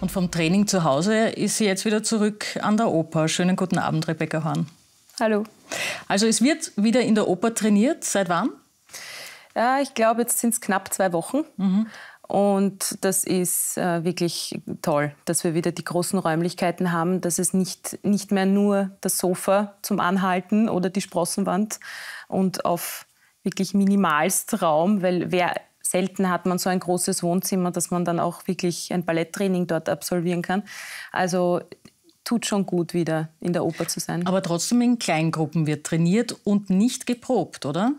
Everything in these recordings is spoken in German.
Und vom Training zu Hause ist sie jetzt wieder zurück an der Oper. Schönen guten Abend, Rebecca Horn. Hallo. Also es wird wieder in der Oper trainiert. Seit wann? Ja, ich glaube, jetzt sind es knapp zwei Wochen. Mhm. Und das ist äh, wirklich toll, dass wir wieder die großen Räumlichkeiten haben, dass es nicht, nicht mehr nur das Sofa zum Anhalten oder die Sprossenwand und auf wirklich minimalst Raum, weil wer selten hat man so ein großes Wohnzimmer, dass man dann auch wirklich ein Balletttraining dort absolvieren kann. Also tut schon gut, wieder in der Oper zu sein. Aber trotzdem in Kleingruppen wird trainiert und nicht geprobt, oder?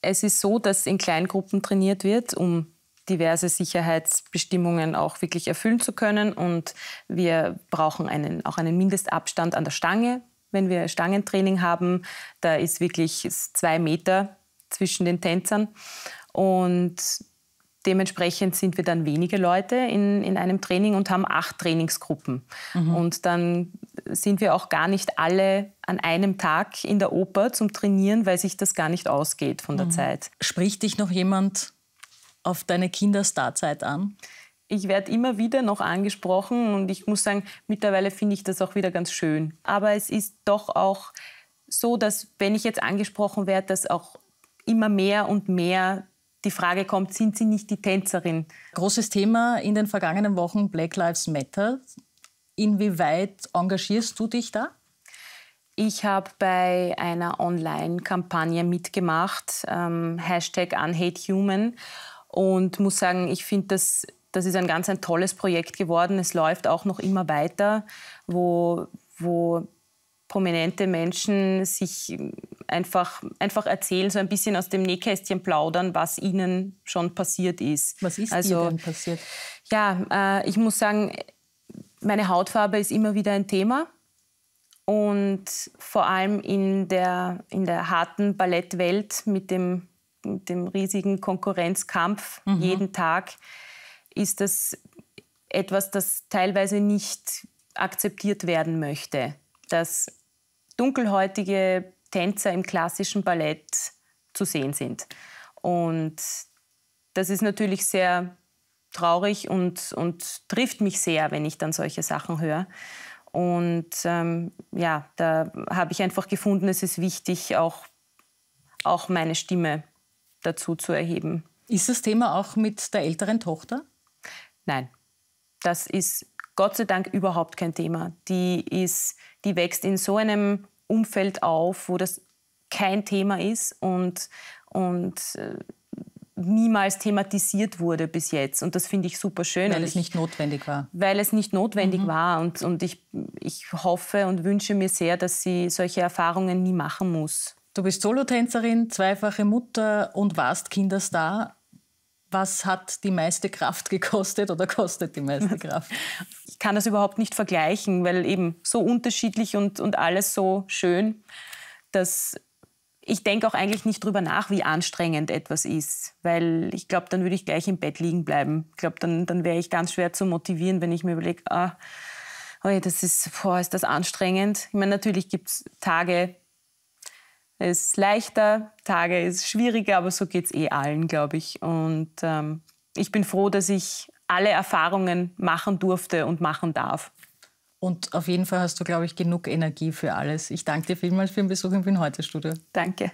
Es ist so, dass in Kleingruppen trainiert wird, um diverse Sicherheitsbestimmungen auch wirklich erfüllen zu können. Und wir brauchen einen, auch einen Mindestabstand an der Stange. Wenn wir Stangentraining haben, da ist wirklich zwei Meter zwischen den Tänzern. Und dementsprechend sind wir dann wenige Leute in, in einem Training und haben acht Trainingsgruppen. Mhm. Und dann sind wir auch gar nicht alle an einem Tag in der Oper zum Trainieren, weil sich das gar nicht ausgeht von der mhm. Zeit. Spricht dich noch jemand auf deine Kinderstarzeit an? Ich werde immer wieder noch angesprochen und ich muss sagen, mittlerweile finde ich das auch wieder ganz schön. Aber es ist doch auch so, dass wenn ich jetzt angesprochen werde, dass auch immer mehr und mehr die Frage kommt, sind Sie nicht die Tänzerin? Großes Thema in den vergangenen Wochen, Black Lives Matter. Inwieweit engagierst du dich da? Ich habe bei einer Online-Kampagne mitgemacht, ähm, Hashtag UnhateHuman und muss sagen, ich finde das, das ist ein ganz ein tolles Projekt geworden. Es läuft auch noch immer weiter, wo, wo prominente Menschen sich einfach, einfach erzählen, so ein bisschen aus dem Nähkästchen plaudern, was ihnen schon passiert ist. Was ist also, denn passiert? Ja, äh, ich muss sagen, meine Hautfarbe ist immer wieder ein Thema. Und vor allem in der, in der harten Ballettwelt mit dem, mit dem riesigen Konkurrenzkampf mhm. jeden Tag ist das etwas, das teilweise nicht akzeptiert werden möchte. Dass dunkelhäutige Tänzer im klassischen Ballett zu sehen sind. Und das ist natürlich sehr traurig und, und trifft mich sehr, wenn ich dann solche Sachen höre. Und ähm, ja, da habe ich einfach gefunden, es ist wichtig, auch, auch meine Stimme dazu zu erheben. Ist das Thema auch mit der älteren Tochter? Nein, das ist Gott sei Dank überhaupt kein Thema. Die, ist, die wächst in so einem Umfeld auf, wo das kein Thema ist und, und äh, niemals thematisiert wurde bis jetzt. Und das finde ich super schön. Weil es nicht notwendig war. Weil es nicht notwendig mhm. war. Und, und ich, ich hoffe und wünsche mir sehr, dass sie solche Erfahrungen nie machen muss. Du bist Solotänzerin, zweifache Mutter und warst Kinderstar was hat die meiste Kraft gekostet oder kostet die meiste Kraft? Ich kann das überhaupt nicht vergleichen, weil eben so unterschiedlich und, und alles so schön, dass ich denke auch eigentlich nicht drüber nach, wie anstrengend etwas ist, weil ich glaube, dann würde ich gleich im Bett liegen bleiben. Ich glaube, dann, dann wäre ich ganz schwer zu motivieren, wenn ich mir überlege, ah, oh, das ist, boah, ist das anstrengend. Ich meine, natürlich gibt es Tage, es ist leichter, Tage ist schwieriger, aber so geht es eh allen, glaube ich. Und ähm, ich bin froh, dass ich alle Erfahrungen machen durfte und machen darf. Und auf jeden Fall hast du, glaube ich, genug Energie für alles. Ich danke dir vielmals für den Besuch im Wien-Heute-Studio. Danke.